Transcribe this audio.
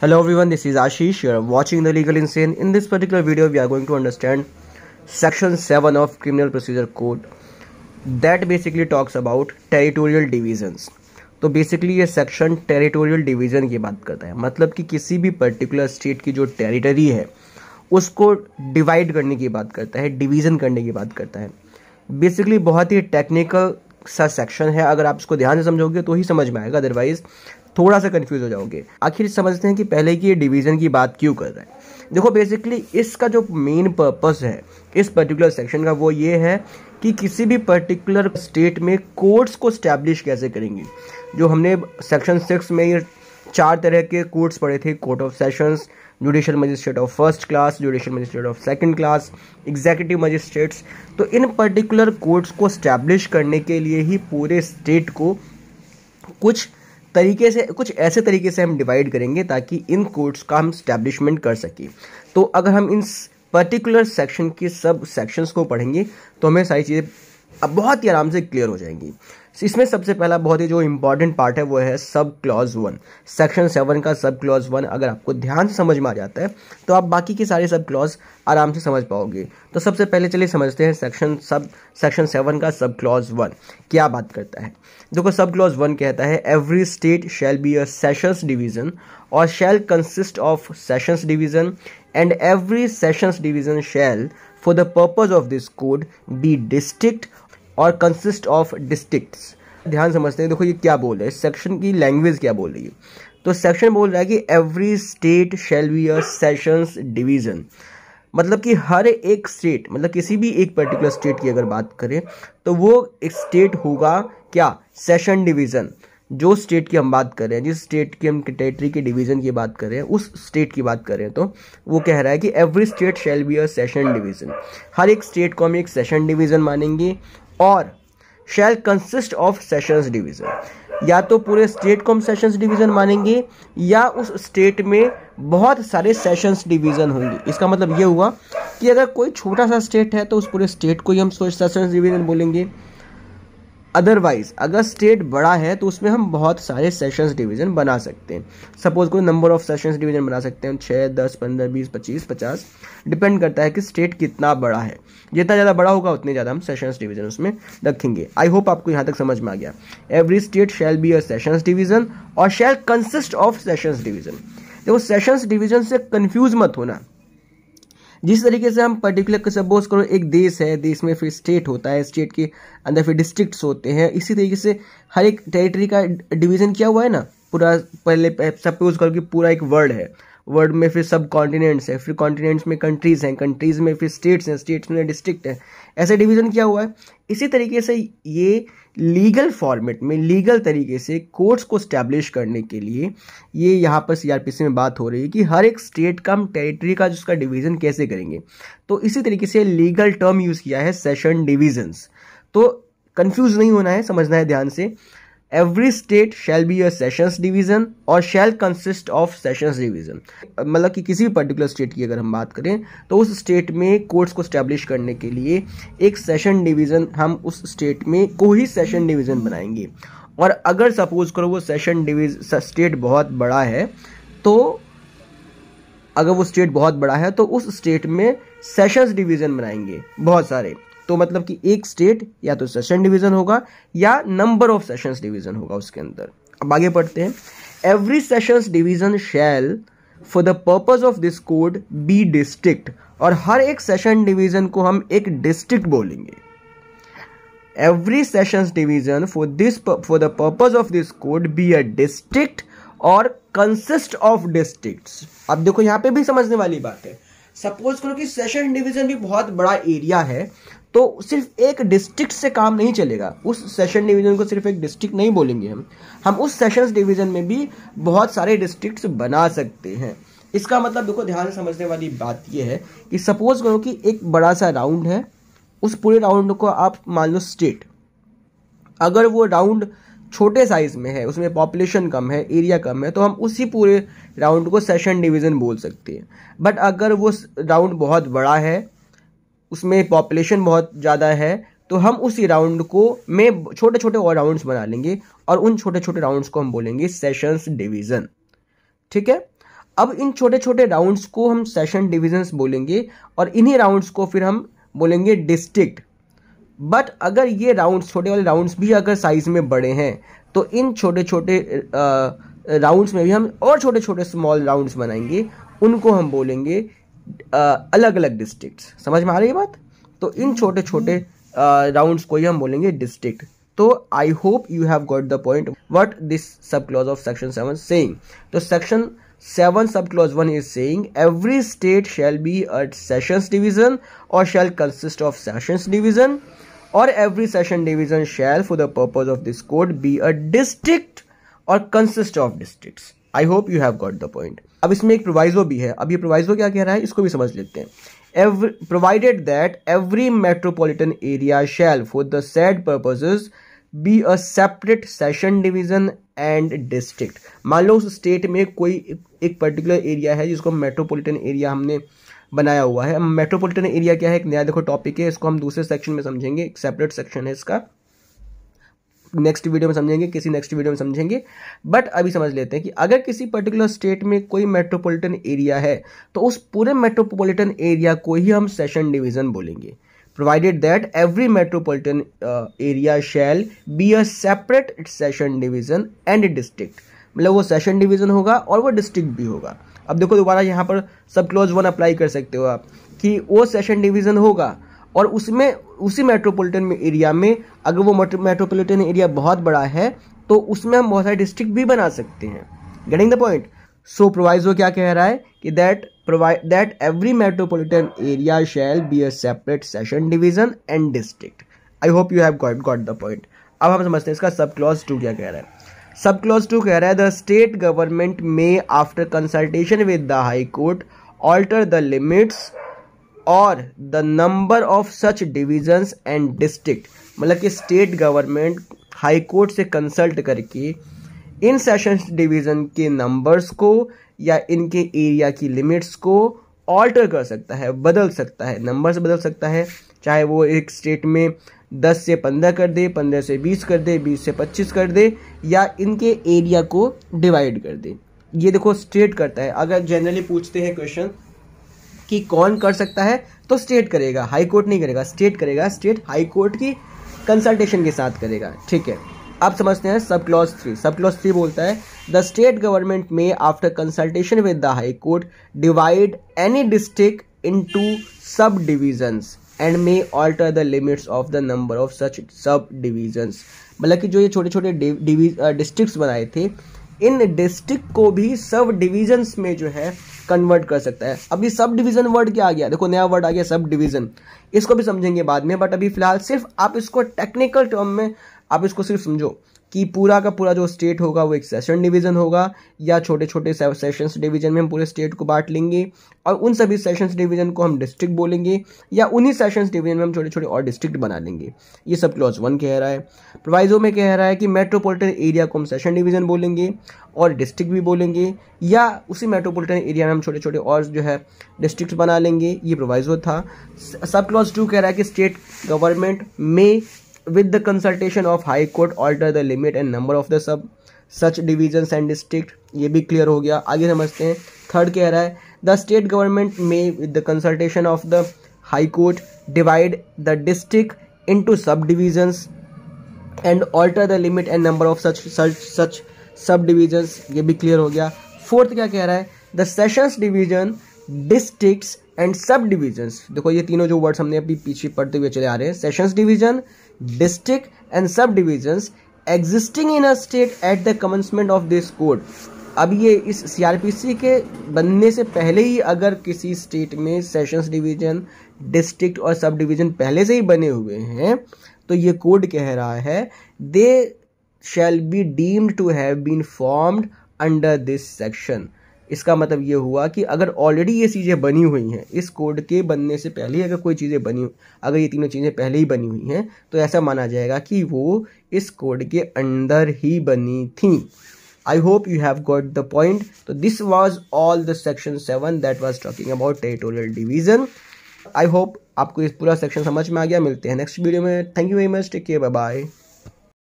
Hello everyone, this is Ashish. You are watching The Legal Insane. In this particular video, we are going to understand Section 7 of Criminal Procedure Code that basically talks about territorial divisions. तो basically ये section territorial division की बात करता है मतलब कि किसी भी पर्टिकुलर स्टेट की जो टेरिटरी है उसको डिवाइड करने की बात करता है डिवीज़न करने की बात करता है बेसिकली बहुत ही टेक्निकल सा सेक्शन है अगर आप इसको ध्यान से समझोगे तो ही समझ में आएगा अदरवाइज थोड़ा सा कन्फ्यूज़ हो जाओगे आखिर समझते हैं कि पहले की ये डिवीज़न की बात क्यों कर रहे हैं देखो बेसिकली इसका जो मेन पर्पस है इस पर्टिकुलर सेक्शन का वो ये है कि किसी भी पर्टिकुलर स्टेट में कोर्ट्स को स्टैब्लिश कैसे करेंगे जो हमने सेक्शन सिक्स में ये चार तरह के कोर्ट्स पढ़े थे court of sessions judicial magistrate of first class judicial magistrate of second class executive magistrates तो इन पर्टिकुलर कोर्ट्स को स्टैब्लिश करने के लिए ही पूरे स्टेट को कुछ तरीके से कुछ ऐसे तरीके से हम डिवाइड करेंगे ताकि इन कोर्ट्स का हम स्टैब्लिशमेंट कर सकें तो अगर हम इन पर्टिकुलर सेक्शन के सब सेक्शंस को पढ़ेंगे तो हमें सारी चीज़ें अब बहुत ही आराम से क्लियर हो जाएंगी इसमें सबसे पहला बहुत ही जो इंपॉर्टेंट पार्ट है वो है सब क्लॉज वन सेक्शन सेवन का सब क्लॉज वन अगर आपको ध्यान से समझ में आ जाता है तो आप बाकी के सारे सब क्लॉज आराम से समझ पाओगे तो सबसे पहले चलिए समझते हैं सेक्शन सब सेक्शन सेवन का सब क्लॉज वन क्या बात करता है देखो सब क्लॉज वन कहता है every state shall be a sessions division और shall consist of sessions division and every sessions division shall for the purpose of this code be district और कंसिस्ट ऑफ डिस्ट्रिक्ट्स ध्यान समझते हैं देखो ये क्या बोल रहा है सेक्शन की लैंग्वेज क्या बोल रही है तो सेक्शन बोल रहा है कि every state shall be a sessions division मतलब कि हर एक स्टेट मतलब किसी भी एक पर्टिकुलर स्टेट की अगर बात करें तो वो एक स्टेट होगा क्या सेशन डिवीजन जो स्टेट की हम बात कर रहे हैं जिस स्टेट की हम टेरिटरी के डिवीजन की बात कर रहे हैं उस स्टेट की बात कर रहे हैं तो वो कह रहा है कि every state shall be a session division हर एक स्टेट को हम एक सेशन डिवीजन मानेंगे और shall consist of sessions division या तो पूरे स्टेट को हम सेशंस डिवीज़न मानेंगे या उस स्टेट में बहुत सारे सेशंस डिवीज़न होंगे इसका मतलब ये हुआ कि अगर कोई छोटा सा स्टेट है तो उस पूरे स्टेट को ही हम सेशंस डिवीज़न बोलेंगे अदरवाइज अगर स्टेट बड़ा है तो उसमें हम बहुत सारे सेशंस डिवीज़न बना सकते हैं सपोज कोई नंबर ऑफ सेशंस डिवीज़न बना सकते हैं छः दस पंद्रह बीस पच्चीस पचास डिपेंड करता है कि स्टेट कितना बड़ा है जितना ज़्यादा बड़ा होगा उतने ज़्यादा हम सेशंस डिवीज़न उसमें रखेंगे आई होप आपको यहाँ तक समझ में आ गया every state shall be a sessions division और shall consist of sessions division देखो सेशंस डिवीज़न से कन्फ्यूज़ मत होना जिस तरीके से हम पर्टिकुलर सपोज करो एक देश है देश में फिर स्टेट होता है स्टेट के अंदर फिर डिस्ट्रिक्ट्स होते हैं इसी तरीके से हर एक टेरिटरी का डिवीज़न किया हुआ है ना पूरा पहले सपोज करो कि पूरा एक वर्ल्ड है वर्ल्ड में फिर सब कॉन्टिनेंट्स है फिर कॉन्टिनेंट्स में कंट्रीज हैं कंट्रीज में फिर स्टेट्स हैं स्टेट्स में डिस्ट्रिक्ट हैं ऐसे डिवीज़न किया हुआ है इसी तरीके से ये लीगल फॉर्मेट में लीगल तरीके से कोर्ट्स को स्टैब्लिश करने के लिए ये यहाँ पर सीआरपीसी में बात हो रही है कि हर एक स्टेट का हम टेरिटरी का जिसका डिवीज़न कैसे करेंगे तो इसी तरीके से लीगल टर्म यूज़ किया है सेशन डिवीजन्स तो कन्फ्यूज़ नहीं होना है समझना है ध्यान से every state shall be your sessions division और shall consist of sessions division मतलब कि किसी भी पर्टिकुलर स्टेट की अगर हम बात करें तो उस स्टेट में कोर्ट्स को स्टैब्लिश करने के लिए एक सेशन डिवीजन हम उस स्टेट में को ही सेशन डिवीजन बनाएंगे और अगर सपोज करो वो सेशन डिवीज स्टेट बहुत बड़ा है तो अगर वो स्टेट बहुत बड़ा है तो उस स्टेट में सेशंस डिवीज़न बनाएंगे बहुत सारे तो मतलब कि एक स्टेट या तो सेशन डिवीजन होगा या नंबर ऑफ सेशंस डिवीजन होगा उसके अंदर अब आगे पढ़ते हैं every sessions division shall for the purpose of this code be district और हर एक सेशन डिवीजन को हम एक डिस्ट्रिक्ट बोलेंगे every sessions division for this for the purpose of this code be a district और कंसिस्ट ऑफ डिस्ट्रिक्ट अब देखो यहां पे भी समझने वाली बात है सपोज करो कि सेशन डिवीजन भी बहुत बड़ा एरिया है तो सिर्फ एक डिस्ट्रिक्ट से काम नहीं चलेगा उस सेशन डिवीज़न को सिर्फ एक डिस्ट्रिक्ट नहीं बोलेंगे हम हम उस सेशन डिवीज़न में भी बहुत सारे डिस्ट्रिक्ट्स बना सकते हैं इसका मतलब देखो ध्यान से समझने वाली बात यह है कि सपोज करो कि एक बड़ा सा राउंड है उस पूरे राउंड को आप मान लो स्टेट अगर वो राउंड छोटे साइज में है उसमें पॉपुलेशन कम है एरिया कम है तो हम उसी पूरे राउंड को सेशन डिवीज़न बोल सकते हैं बट अगर वो राउंड बहुत बड़ा है उसमें पॉपुलेशन बहुत ज़्यादा है तो हम उसी राउंड को में छोटे छोटे और राउंड्स बना लेंगे और उन छोटे छोटे राउंड्स को हम बोलेंगे सेशंस डिवीज़न ठीक है अब इन छोटे छोटे राउंड्स को हम सेशन डिविजन्स बोलेंगे और इन्हीं राउंड्स को फिर हम बोलेंगे डिस्ट्रिक्ट बट अगर ये राउंड्स छोटे वाले राउंड्स भी अगर साइज़ में बड़े हैं तो इन छोटे छोटे राउंड्स में भी हम और छोटे छोटे स्मॉल राउंड्स बनाएंगे उनको हम बोलेंगे अलग अलग डिस्ट्रिक्ट समझ में आ रही है बात तो इन छोटे छोटे राउंड्स को ही हम बोलेंगे डिस्ट्रिक्ट तो I hope you have got the point what this sub clause of section seven saying तो section seven sub clause one is saying every state shall be a sessions division और shall consist of sessions division और every session division shall for the purpose of this code be a district और consist of district I hope you have got the point अब इसमें एक proviso भी है अब ये प्रोवाइजो क्या कह रहा है इसको भी समझ लेते हैं every provided that every metropolitan area shall for the said purposes be a separate session division and district मान लो उस स्टेट में कोई एक पर्टिकुलर एरिया है जिसको मेट्रोपोलिटन एरिया हमने बनाया हुआ है मेट्रोपोलिटन एरिया क्या है एक नया देखो टॉपिक है इसको हम दूसरे सेक्शन में समझेंगे एक सेपरेट सेक्शन है इसका नेक्स्ट वीडियो में समझेंगे किसी नेक्स्ट वीडियो में समझेंगे बट अभी समझ लेते हैं कि अगर किसी पर्टिकुलर स्टेट में कोई मेट्रोपॉलिटन एरिया है तो उस पूरे मेट्रोपॉलिटन एरिया को ही हम सेशन डिवीजन बोलेंगे provided that every metropolitan area shall be a separate session division and district मतलब वो सेशन डिवीज़न होगा और वो डिस्ट्रिक्ट भी होगा अब देखो दोबारा यहाँ पर सब क्लोज वन अप्लाई कर सकते हो आप कि वो सेशन डिवीज़न होगा और उसमें उसी मेट्रोपॉलिटन एरिया में अगर वो मेट्रोपॉलिटन एरिया बहुत बड़ा है तो उसमें हम बहुत सारे डिस्ट्रिक्ट भी बना सकते हैं getting the point so proviso क्या कह रहा है कि that provide that every metropolitan area shall be a separate session division and district I hope you have got got the point अब हम समझते हैं इसका सब क्लॉज टू क्या कह रहा है सब क्लॉज टू कह रहा है the state government may after consultation with the high court alter the limits और the number of such divisions and district मतलब कि स्टेट गवर्नमेंट हाई कोर्ट से कंसल्ट करके इन सेशंस डिवीज़न के नंबर्स को या इनके एरिया की लिमिट्स को ऑल्टर कर सकता है बदल सकता है नंबर्स बदल सकता है चाहे वो एक स्टेट में 10 से 15 कर दे 15 से 20 कर दे 20 से 25 कर दे या इनके एरिया को डिवाइड कर दे ये देखो स्टेट करता है अगर जनरली पूछते हैं क्वेश्चन कि कौन कर सकता है तो स्टेट करेगा हाई कोर्ट नहीं करेगा स्टेट करेगा स्टेट हाई कोर्ट की कंसल्टेशन के साथ करेगा ठीक है अब समझते हैं sub clause three sub clause three बोलता है the state government may after consultation with the high court divide any district into sub divisions and may alter the limits of the number of such sub divisions मतलब कि जो ये छोटे छोटे district बनाए थे इन डिस्ट्रिक्ट को भी सब डिविजन्स में जो है कन्वर्ट कर सकता है अभी सब डिवीजन वर्ड क्या आ गया देखो नया वर्ड आ गया सब डिवीजन इसको भी समझेंगे बाद में बट अभी फिलहाल सिर्फ आप इसको टेक्निकल टर्म में आप इसको सिर्फ समझो कि पूरा का पूरा जो स्टेट होगा वो एक सेशन डिवीज़न होगा या छोटे छोटे सेशंस डिवीज़न में हम पूरे स्टेट को बांट लेंगे और उन सभी सेशंस डिवीज़न को हम डिस्ट्रिक्ट बोलेंगे या उन्हीं सेशंस डिवीज़न में हम छोटे छोटे और डिस्ट्रिक्ट बना लेंगे ये सब क्लॉज वन कह रहा है प्रोवाइजो में कह रहा है कि मेट्रोपोलिटन एरिया को हम सेशन डिवीज़न बोलेंगे और डिस्ट्रिक्ट भी बोलेंगे या उसी मेट्रोपोलिटन एरिया में हम छोटे छोटे और जो है डिस्ट्रिक्ट बना लेंगे ये प्रोवाइजो था सब क्लॉज टू कह रहा है कि state government may with the consultation of high court alter the limit and number of the sub such division and district ये भी क्लियर हो गया आगे समझते हैं थर्ड कह रहा है the state government may with the consultation of the high court divide the district into sub divisions and alter the limit and number of such such sub divisions ये भी क्लियर हो गया फोर्थ क्या कह रहा है the sessions division district and sub divisions देखो ये तीनों जो वर्ड्स हमने अभी पीछे पढ़ते हुए चले आ रहे हैं sessions division district and sub divisions existing in a state at the commencement of this code अब ये इस सीआरपीसी के बनने से पहले ही अगर किसी स्टेट में सेशंस डिवीजन डिस्ट्रिक्ट और सब डिवीजन पहले से ही बने हुए हैं तो ये कोड कह रहा है they shall be deemed to have been formed under this section इसका मतलब ये हुआ कि अगर ऑलरेडी ये चीज़ें बनी हुई हैं इस कोड के बनने से पहले अगर कोई चीज़ें बनी अगर ये तीनों चीज़ें पहले ही बनी हुई हैं तो ऐसा माना जाएगा कि वो इस कोड के अंदर ही बनी थी I hope you have got the point तो this was all the section seven that was talking about territorial division I hope आपको इस पूरा सेक्शन समझ में आ गया मिलते हैं नेक्स्ट वीडियो में thank you very much take care bye bye